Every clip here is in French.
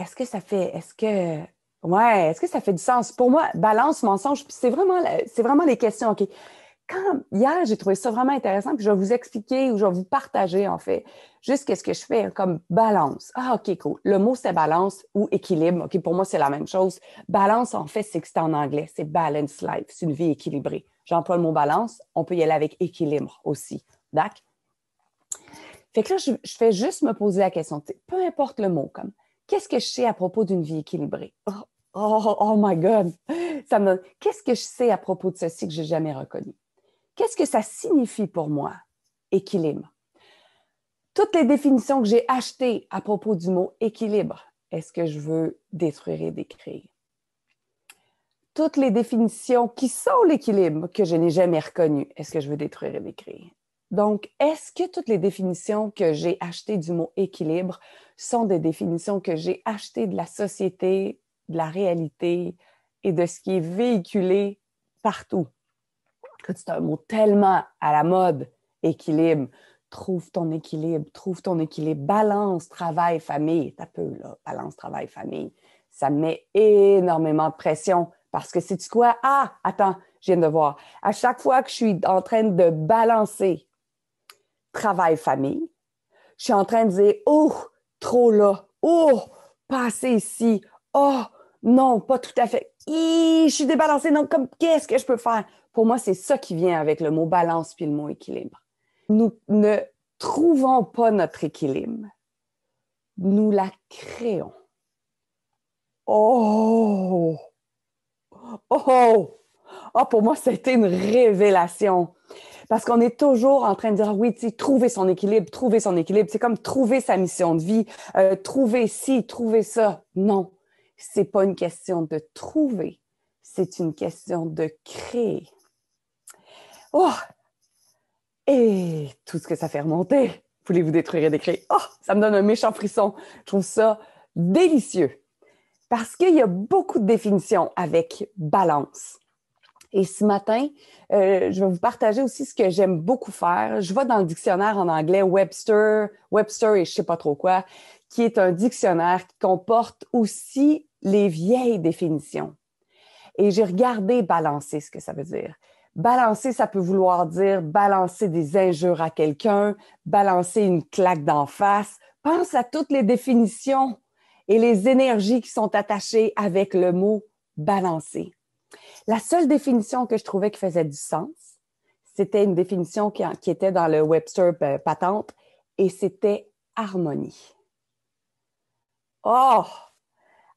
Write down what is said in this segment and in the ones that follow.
est-ce que ça fait, est-ce que, ouais, est-ce que ça fait du sens? Pour moi, balance, mensonge, c'est vraiment, c'est vraiment les questions, OK? Quand, hier, j'ai trouvé ça vraiment intéressant, puis je vais vous expliquer ou je vais vous partager, en fait, juste ce que je fais comme balance. Ah, OK, cool. Le mot, c'est balance ou équilibre. OK, pour moi, c'est la même chose. Balance, en fait, c'est que c'est en anglais. C'est balance life. C'est une vie équilibrée. J'emploie le mot balance. On peut y aller avec équilibre aussi. D'accord? Fait que là, je, je, fais juste me poser la question. Peu importe le mot, comme Qu'est-ce que je sais à propos d'une vie équilibrée? Oh, oh, oh my God! Ça Qu'est-ce que je sais à propos de ceci que j'ai jamais reconnu? Qu'est-ce que ça signifie pour moi, équilibre? Toutes les définitions que j'ai achetées à propos du mot équilibre, est-ce que je veux détruire et décrire? Toutes les définitions qui sont l'équilibre que je n'ai jamais reconnu, est-ce que je veux détruire et décrire? Donc, est-ce que toutes les définitions que j'ai achetées du mot équilibre sont des définitions que j'ai achetées de la société, de la réalité et de ce qui est véhiculé partout? C'est un mot tellement à la mode, équilibre. Trouve ton équilibre, trouve ton équilibre, balance, travail, famille. T'as peu, là, balance, travail, famille. Ça met énormément de pression parce que c'est tu quoi? Ah, attends, je viens de voir. À chaque fois que je suis en train de balancer travail-famille. Je suis en train de dire, oh, trop là, oh, pas ici, oh, non, pas tout à fait. je suis débalancée, donc comme qu'est-ce que je peux faire? Pour moi, c'est ça qui vient avec le mot balance puis le mot équilibre. Nous ne trouvons pas notre équilibre, nous la créons. Oh! Oh! oh! pour moi, c'était une révélation. Parce qu'on est toujours en train de dire, oui, tu trouver son équilibre, trouver son équilibre. C'est comme trouver sa mission de vie, euh, trouver ci, trouver ça. Non, c'est pas une question de trouver, c'est une question de créer. Oh! Et tout ce que ça fait remonter, voulez-vous détruire et décrire? Oh, ça me donne un méchant frisson. Je trouve ça délicieux parce qu'il y a beaucoup de définitions avec balance. Et ce matin, euh, je vais vous partager aussi ce que j'aime beaucoup faire. Je vais dans le dictionnaire en anglais Webster, Webster et je sais pas trop quoi, qui est un dictionnaire qui comporte aussi les vieilles définitions. Et j'ai regardé balancer ce que ça veut dire. Balancer, ça peut vouloir dire balancer des injures à quelqu'un, balancer une claque d'en face. Pense à toutes les définitions et les énergies qui sont attachées avec le mot balancer. La seule définition que je trouvais qui faisait du sens, c'était une définition qui, était dans le Webster euh, patente et c'était harmonie. Oh!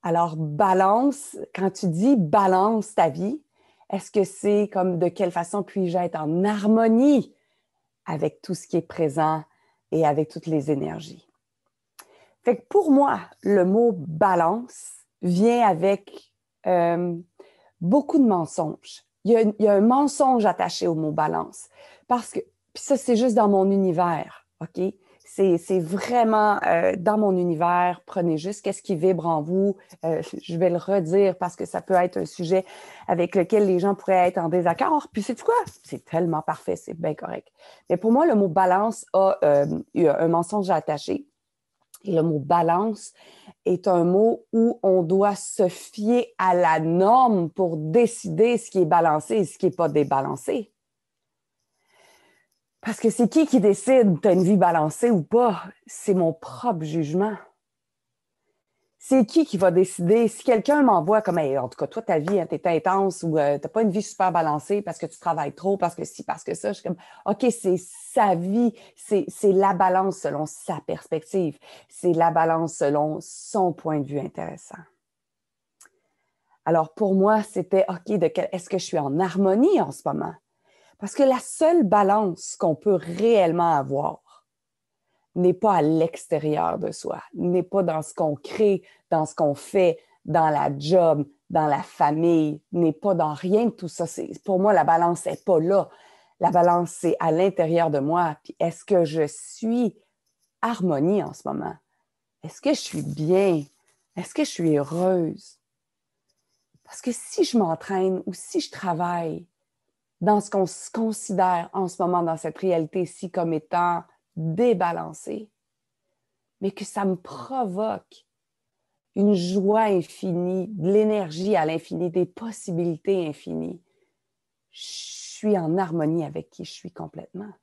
Alors, balance, quand tu dis balance ta vie, est-ce que c'est comme de quelle façon puis-je être en harmonie avec tout ce qui est présent et avec toutes les énergies? Fait que pour moi, le mot balance vient avec euh, beaucoup de mensonges. Il y, a, un mensonge attaché au mot balance. Parce que, puis ça, c'est juste dans mon univers, OK? C'est vraiment euh, dans mon univers. Prenez juste qu'est-ce qui vibre en vous. Euh, je vais le redire parce que ça peut être un sujet avec lequel les gens pourraient être en désaccord. Puis c'est quoi C'est tellement parfait, c'est bien correct. Mais pour moi, le mot balance a euh, un mensonge attaché. Et le mot balance est un mot où on doit se fier à la norme pour décider ce qui est balancé et ce qui n'est pas débalancé. Parce que c'est qui qui décide, tu as une vie balancée ou pas? C'est mon propre jugement c'est qui qui va décider? Si quelqu'un m'envoie comme, en tout cas, toi, ta vie, hein, t'es intense ou tu euh, t'as pas une vie super balancée parce que tu travailles trop, parce que si, parce que ça, je suis comme, OK, c'est sa vie, c'est la balance selon sa perspective, c'est la balance selon son point de vue intéressant. Alors, pour moi, c'était, OK, de est-ce que je suis en harmonie en ce moment? Parce que la seule balance qu'on peut réellement avoir, n'est pas à l'extérieur de soi, n'est pas dans ce qu'on crée, dans ce qu'on fait, dans la job, dans la famille, n'est pas dans rien de tout ça. Pour moi, la balance n'est pas là. La balance, c'est à l'intérieur de moi. Puis est-ce que je suis harmonie en ce moment? Est-ce que je suis bien? Est-ce que je suis heureuse? Parce que si je m'entraîne ou si je travaille dans ce qu'on se considère en ce moment dans cette réalité-ci comme étant débalancé, mais que ça me provoque une joie infinie, de l'énergie à l'infini, des possibilités infinies. Je suis en harmonie avec qui je suis complètement.